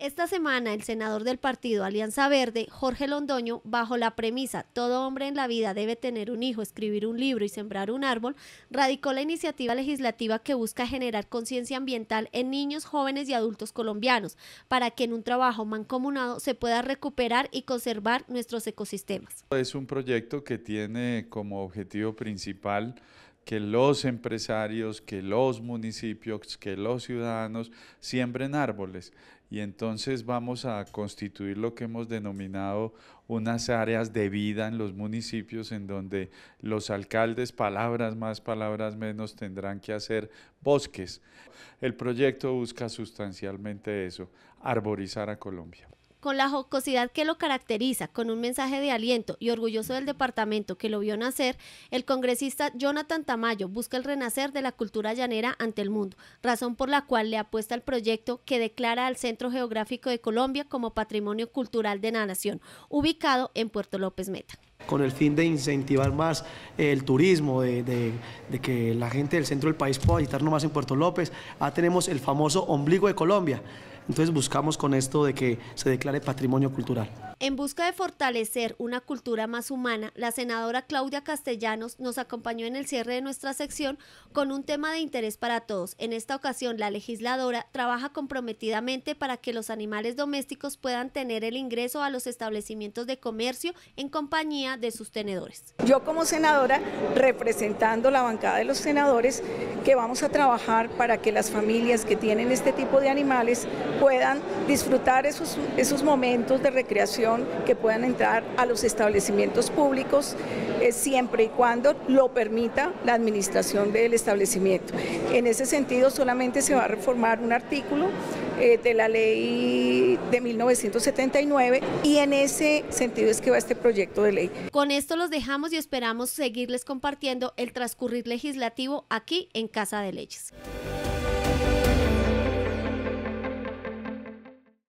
Esta semana el senador del partido Alianza Verde, Jorge Londoño, bajo la premisa Todo hombre en la vida debe tener un hijo, escribir un libro y sembrar un árbol, radicó la iniciativa legislativa que busca generar conciencia ambiental en niños, jóvenes y adultos colombianos, para que en un trabajo mancomunado se pueda recuperar y conservar nuestros ecosistemas. Es un proyecto que tiene como objetivo principal que los empresarios, que los municipios, que los ciudadanos siembren árboles. Y entonces vamos a constituir lo que hemos denominado unas áreas de vida en los municipios en donde los alcaldes, palabras más, palabras menos, tendrán que hacer bosques. El proyecto busca sustancialmente eso, arborizar a Colombia con la jocosidad que lo caracteriza, con un mensaje de aliento y orgulloso del departamento que lo vio nacer, el congresista Jonathan Tamayo busca el renacer de la cultura llanera ante el mundo, razón por la cual le apuesta al proyecto que declara al Centro Geográfico de Colombia como Patrimonio Cultural de la Nación, ubicado en Puerto López Meta con el fin de incentivar más el turismo, de, que la gente del centro del país pueda visitarnos más en Puerto López. Ah, tenemos el famoso ombligo de Colombia. Entonces buscamos con esto de que se declare patrimonio cultural. En busca de fortalecer una cultura más humana, la senadora Claudia Castellanos nos acompañó en el cierre de nuestra sección con un tema de interés para todos. En esta ocasión, la legisladora trabaja comprometidamente para que los animales domésticos puedan tener el ingreso a los establecimientos de comercio en compañía de sus tenedores. Yo como senadora, representando la bancada de los senadores, que vamos a trabajar para que las familias que tienen este tipo de animales puedan disfrutar esos, esos momentos de recreación que puedan entrar a los establecimientos públicos eh, siempre y cuando lo permita la administración del establecimiento. En ese sentido solamente se va a reformar un artículo eh, de la ley de 1979 y en ese sentido es que va este proyecto de ley. Con esto los dejamos y esperamos seguirles compartiendo el transcurrir legislativo aquí en Casa de Leyes.